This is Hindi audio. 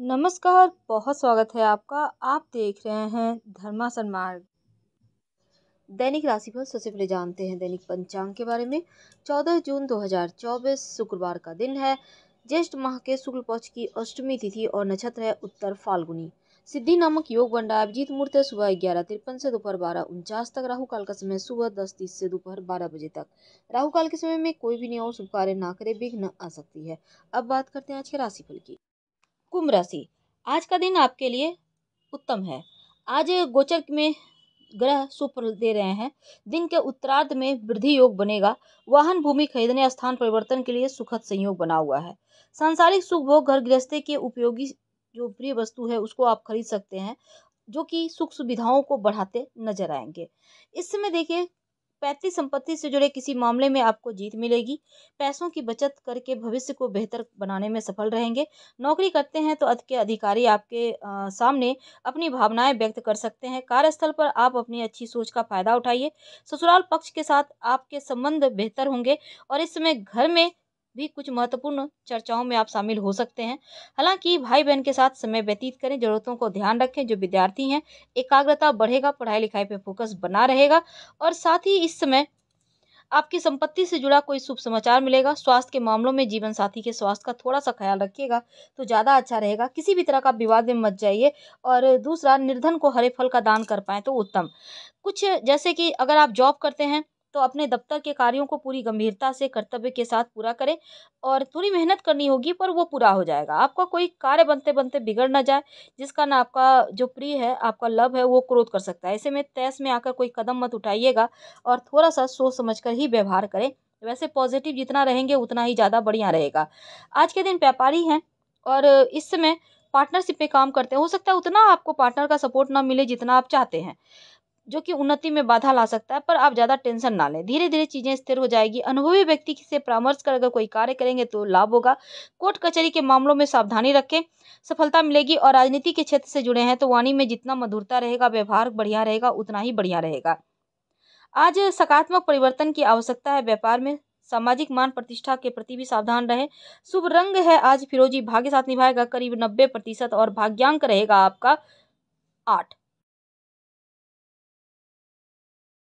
नमस्कार बहुत स्वागत है आपका आप देख रहे हैं धर्मा सन्मार्ग दैनिक राशिफल सबसे पहले जानते हैं दैनिक पंचांग के बारे में 14 जून 2024 शुक्रवार का दिन है ज्येष्ठ माह के शुक्ल पक्ष की अष्टमी तिथि और नक्षत्र है उत्तर फाल्गुनी सिद्धि नामक योग बंडा है अभिजीत मुहूर्त सुबह ग्यारह तिरपन से दोपहर बारह उनचास तक राहु काल का समय सुबह दस तीस से दोपहर बारह बजे तक राहु काल के समय में कोई भी नियम शुभ कार्य ना करे विघ्न आ सकती है अब बात करते हैं आज के राशिफल की कुंभ राशि आज का दिन आपके लिए उत्तम है आज गोचर में ग्रह शुक्र दे रहे हैं दिन के उत्तरार्ध में वृद्धि योग बनेगा वाहन भूमि खरीदने स्थान परिवर्तन के लिए सुखद संयोग बना हुआ है सांसारिक सुख भोग घर गृहस्थी के उपयोगी जो प्रिय वस्तु है उसको आप खरीद सकते हैं जो कि सुख सुविधाओं को बढ़ाते नजर आएंगे इस समय देखिए पैतृक संपत्ति से जुड़े किसी मामले में आपको जीत मिलेगी पैसों की बचत करके भविष्य को बेहतर बनाने में सफल रहेंगे नौकरी करते हैं तो के अधिकारी आपके आ, सामने अपनी भावनाएं व्यक्त कर सकते हैं कार्यस्थल पर आप अपनी अच्छी सोच का फायदा उठाइए ससुराल पक्ष के साथ आपके संबंध बेहतर होंगे और इस समय घर में भी कुछ महत्वपूर्ण चर्चाओं में आप शामिल हो सकते हैं हालांकि भाई बहन के साथ समय व्यतीत करें ज़रूरतों को ध्यान रखें जो विद्यार्थी हैं एकाग्रता बढ़ेगा पढ़ाई लिखाई पर फोकस बना रहेगा और साथ ही इस समय आपकी संपत्ति से जुड़ा कोई शुभ समाचार मिलेगा स्वास्थ्य के मामलों में जीवन साथी के स्वास्थ्य का थोड़ा सा ख्याल रखिएगा तो ज़्यादा अच्छा रहेगा किसी भी तरह का विवाद में मत जाइए और दूसरा निर्धन को हरे फल का दान कर पाएँ तो उत्तम कुछ जैसे कि अगर आप जॉब करते हैं तो अपने दफ़्तर के कार्यों को पूरी गंभीरता से कर्तव्य के साथ पूरा करें और थोड़ी मेहनत करनी होगी पर वो पूरा हो जाएगा आपका कोई कार्य बनते बनते बिगड़ ना जाए जिस कारण आपका जो प्रिय है आपका लव है वो क्रोध कर सकता है ऐसे में तैस में आकर कोई कदम मत उठाइएगा और थोड़ा सा सोच समझ कर ही व्यवहार करें वैसे पॉजिटिव जितना रहेंगे उतना ही ज़्यादा बढ़िया रहेगा आज के दिन व्यापारी हैं और इस समय पार्टनरशिप में काम करते हैं हो सकता है उतना आपको पार्टनर का सपोर्ट ना मिले जितना आप चाहते हैं जो कि उन्नति में बाधा ला सकता है पर आप ज़्यादा टेंशन ना लें धीरे धीरे चीज़ें स्थिर हो जाएगी अनुभवी व्यक्ति से परामर्श कर अगर कोई कार्य करेंगे तो लाभ होगा कोर्ट कचहरी के मामलों में सावधानी रखें सफलता मिलेगी और राजनीति के क्षेत्र से जुड़े हैं तो वाणी में जितना मधुरता रहेगा व्यवहार बढ़िया रहेगा उतना ही बढ़िया रहेगा आज सकारात्मक परिवर्तन की आवश्यकता है व्यापार में सामाजिक मान प्रतिष्ठा के प्रति भी सावधान रहे शुभ रंग है आज फिरोजी भाग्य साथ निभाएगा करीब नब्बे प्रतिशत और भाग्यांक रहेगा आपका आठ